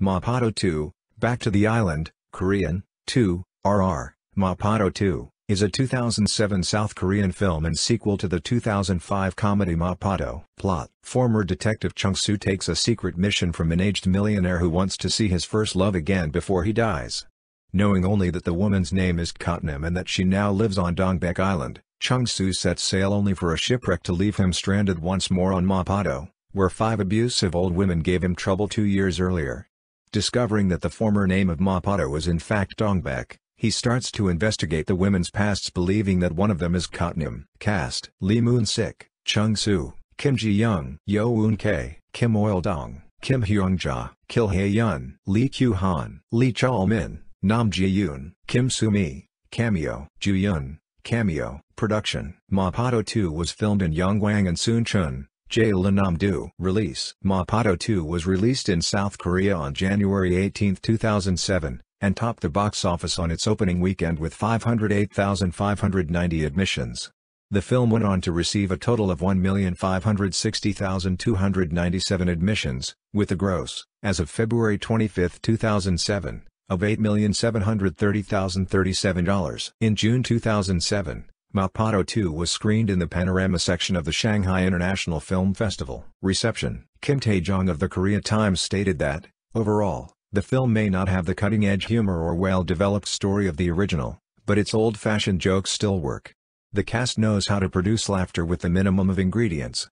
Mapato 2, Back to the Island, Korean, 2, RR, Mapato 2, is a 2007 South Korean film and sequel to the 2005 comedy Mapato. Plot Former detective Chung Soo takes a secret mission from an aged millionaire who wants to see his first love again before he dies. Knowing only that the woman's name is Kotnam and that she now lives on Dongbek Island, Chung Soo sets sail only for a shipwreck to leave him stranded once more on Mapato, where five abusive old women gave him trouble two years earlier. Discovering that the former name of Ma Mapato was in fact Dongbek, he starts to investigate the women's pasts believing that one of them is Kotnam. Cast Lee Moon Sik, Chung Soo, Kim Ji Young, Yo Woon K, Kim Oil Dong, Kim Hyung Ja, Kil Hae Yun, Lee Kyu Han, Lee Chol Min, Nam Ji Yoon, Kim Soo Mi, Cameo, Ju Yun, Cameo, Production. Ma Pato 2 was filmed in Yongwang and Suncheon, Jail Namdu. Release Mapato 2 was released in South Korea on January 18, 2007, and topped the box office on its opening weekend with 508,590 admissions. The film went on to receive a total of 1,560,297 admissions, with a gross, as of February 25, 2007, of $8,730,037. In June 2007, Mapato 2 was screened in the panorama section of the Shanghai International Film Festival. Reception Kim Tae-jong of the Korea Times stated that, overall, the film may not have the cutting-edge humor or well-developed story of the original, but its old-fashioned jokes still work. The cast knows how to produce laughter with the minimum of ingredients,